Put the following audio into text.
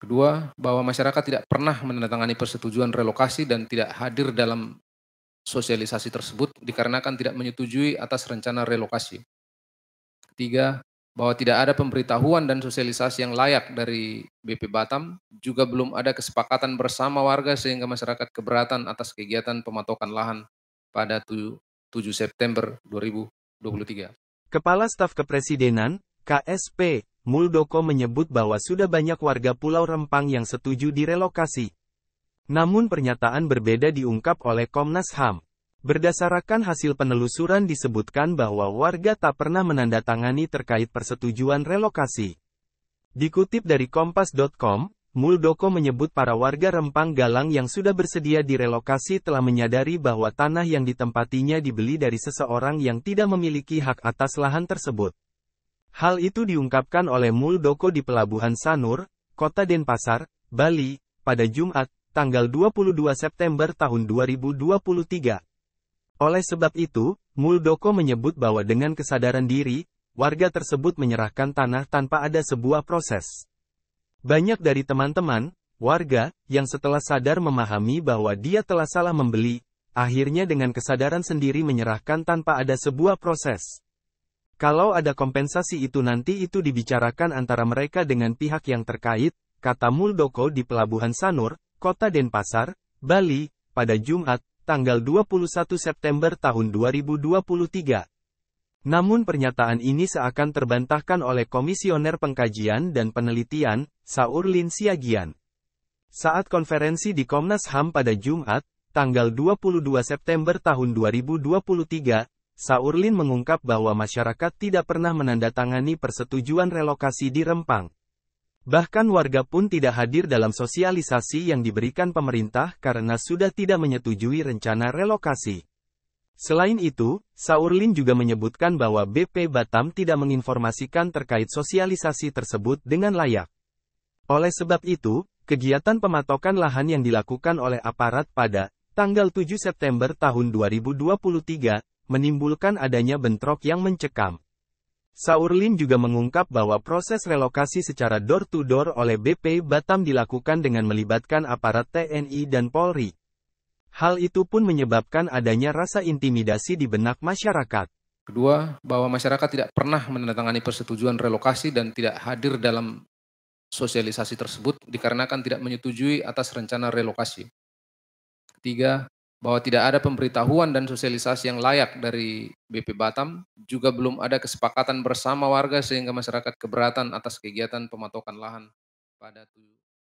Kedua, bahwa masyarakat tidak pernah menandatangani persetujuan relokasi dan tidak hadir dalam sosialisasi tersebut dikarenakan tidak menyetujui atas rencana relokasi. Ketiga, bahwa tidak ada pemberitahuan dan sosialisasi yang layak dari BP Batam, juga belum ada kesepakatan bersama warga sehingga masyarakat keberatan atas kegiatan pematokan lahan pada 7 September 2023. Kepala Staf Kepresidenan, KSP, Muldoko menyebut bahwa sudah banyak warga Pulau Rempang yang setuju direlokasi. Namun pernyataan berbeda diungkap oleh Komnas HAM. Berdasarkan hasil penelusuran disebutkan bahwa warga tak pernah menandatangani terkait persetujuan relokasi. Dikutip dari Kompas.com, Muldoko menyebut para warga Rempang Galang yang sudah bersedia direlokasi telah menyadari bahwa tanah yang ditempatinya dibeli dari seseorang yang tidak memiliki hak atas lahan tersebut. Hal itu diungkapkan oleh Muldoko di Pelabuhan Sanur, Kota Denpasar, Bali, pada Jumat, tanggal 22 September tahun 2023. Oleh sebab itu, Muldoko menyebut bahwa dengan kesadaran diri, warga tersebut menyerahkan tanah tanpa ada sebuah proses. Banyak dari teman-teman, warga, yang setelah sadar memahami bahwa dia telah salah membeli, akhirnya dengan kesadaran sendiri menyerahkan tanpa ada sebuah proses. Kalau ada kompensasi itu nanti itu dibicarakan antara mereka dengan pihak yang terkait, kata Muldoko di Pelabuhan Sanur, Kota Denpasar, Bali, pada Jumat, tanggal 21 September tahun 2023. Namun pernyataan ini seakan terbantahkan oleh Komisioner Pengkajian dan Penelitian, Saurlin Siagian. Saat konferensi di Komnas HAM pada Jumat, tanggal 22 September tahun 2023, Saurlin mengungkap bahwa masyarakat tidak pernah menandatangani persetujuan relokasi di Rempang. Bahkan warga pun tidak hadir dalam sosialisasi yang diberikan pemerintah karena sudah tidak menyetujui rencana relokasi. Selain itu, Saurlin juga menyebutkan bahwa BP Batam tidak menginformasikan terkait sosialisasi tersebut dengan layak. Oleh sebab itu, kegiatan pematokan lahan yang dilakukan oleh aparat pada tanggal 7 September tahun 2023 menimbulkan adanya bentrok yang mencekam. Saurlin juga mengungkap bahwa proses relokasi secara door-to-door -door oleh BP Batam dilakukan dengan melibatkan aparat TNI dan Polri. Hal itu pun menyebabkan adanya rasa intimidasi di benak masyarakat. Kedua, bahwa masyarakat tidak pernah menandatangani persetujuan relokasi dan tidak hadir dalam sosialisasi tersebut dikarenakan tidak menyetujui atas rencana relokasi. Ketiga, bahwa tidak ada pemberitahuan dan sosialisasi yang layak dari BP Batam, juga belum ada kesepakatan bersama warga sehingga masyarakat keberatan atas kegiatan pematokan lahan pada tujuh.